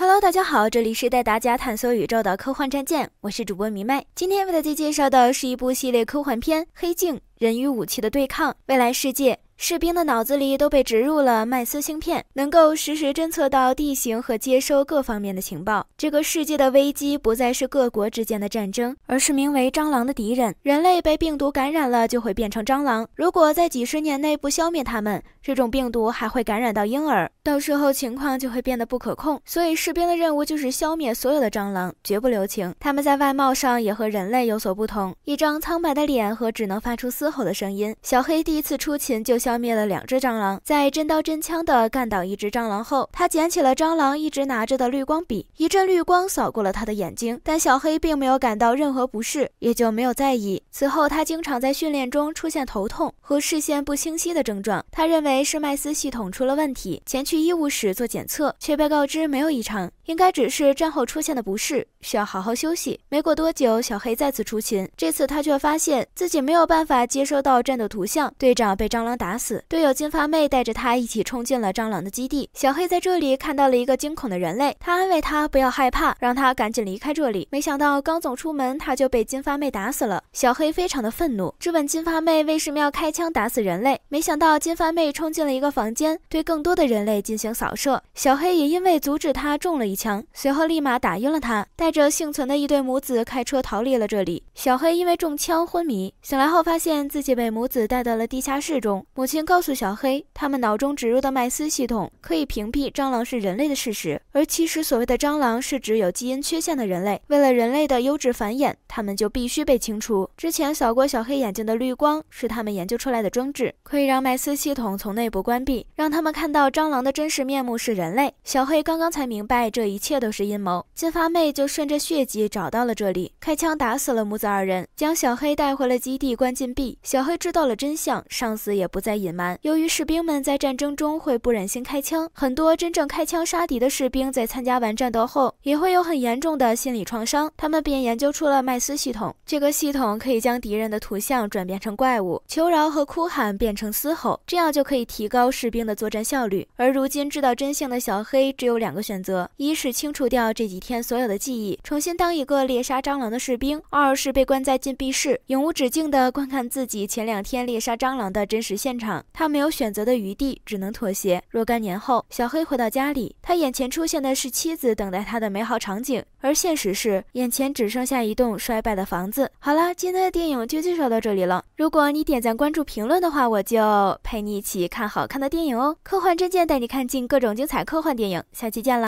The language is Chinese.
Hello，大家好，这里是带大家探索宇宙的科幻战舰，我是主播迷妹。今天为大家介绍的是一部系列科幻片《黑镜：人与武器的对抗》，未来世界。士兵的脑子里都被植入了麦斯芯片，能够实时侦测到地形和接收各方面的情报。这个世界的危机不再是各国之间的战争，而是名为蟑螂的敌人。人类被病毒感染了就会变成蟑螂，如果在几十年内不消灭它们，这种病毒还会感染到婴儿，到时候情况就会变得不可控。所以士兵的任务就是消灭所有的蟑螂，绝不留情。他们在外貌上也和人类有所不同，一张苍白的脸和只能发出嘶吼的声音。小黑第一次出勤就像。消灭了两只蟑螂，在真刀真枪的干倒一只蟑螂后，他捡起了蟑螂一直拿着的绿光笔，一阵绿光扫过了他的眼睛，但小黑并没有感到任何不适，也就没有在意。此后，他经常在训练中出现头痛和视线不清晰的症状，他认为是麦斯系统出了问题，前去医务室做检测，却被告知没有异常。应该只是战后出现的不适，需要好好休息。没过多久，小黑再次出勤，这次他却发现自己没有办法接收到战斗图像。队长被蟑螂打死，队友金发妹带着他一起冲进了蟑螂的基地。小黑在这里看到了一个惊恐的人类，他安慰他不要害怕，让他赶紧离开这里。没想到刚走出门，他就被金发妹打死了。小黑非常的愤怒，质问金发妹为什么要开枪打死人类。没想到金发妹冲进了一个房间，对更多的人类进行扫射。小黑也因为阻止他中了一。枪随后立马打晕了他，带着幸存的一对母子开车逃离了这里。小黑因为中枪昏迷，醒来后发现自己被母子带到了地下室中。母亲告诉小黑，他们脑中植入的麦斯系统可以屏蔽蟑螂是人类的事实，而其实所谓的蟑螂是指有基因缺陷的人类。为了人类的优质繁衍，他们就必须被清除。之前扫过小黑眼睛的绿光是他们研究出来的装置，可以让麦斯系统从内部关闭，让他们看到蟑螂的真实面目是人类。小黑刚刚才明白这。这一切都是阴谋，金发妹就顺着血迹找到了这里，开枪打死了母子二人，将小黑带回了基地关禁闭。小黑知道了真相，上司也不再隐瞒。由于士兵们在战争中会不忍心开枪，很多真正开枪杀敌的士兵在参加完战斗后，也会有很严重的心理创伤，他们便研究出了麦斯系统。这个系统可以将敌人的图像转变成怪物，求饶和哭喊变成嘶吼，这样就可以提高士兵的作战效率。而如今知道真相的小黑只有两个选择，一。一是清除掉这几天所有的记忆，重新当一个猎杀蟑螂的士兵；二是被关在禁闭室，永无止境的观看自己前两天猎杀蟑螂的真实现场。他没有选择的余地，只能妥协。若干年后，小黑回到家里，他眼前出现的是妻子等待他的美好场景，而现实是眼前只剩下一栋衰败的房子。好了，今天的电影就介绍到这里了。如果你点赞、关注、评论的话，我就陪你一起看好看的电影哦。科幻真见带你看尽各种精彩科幻电影，下期见了。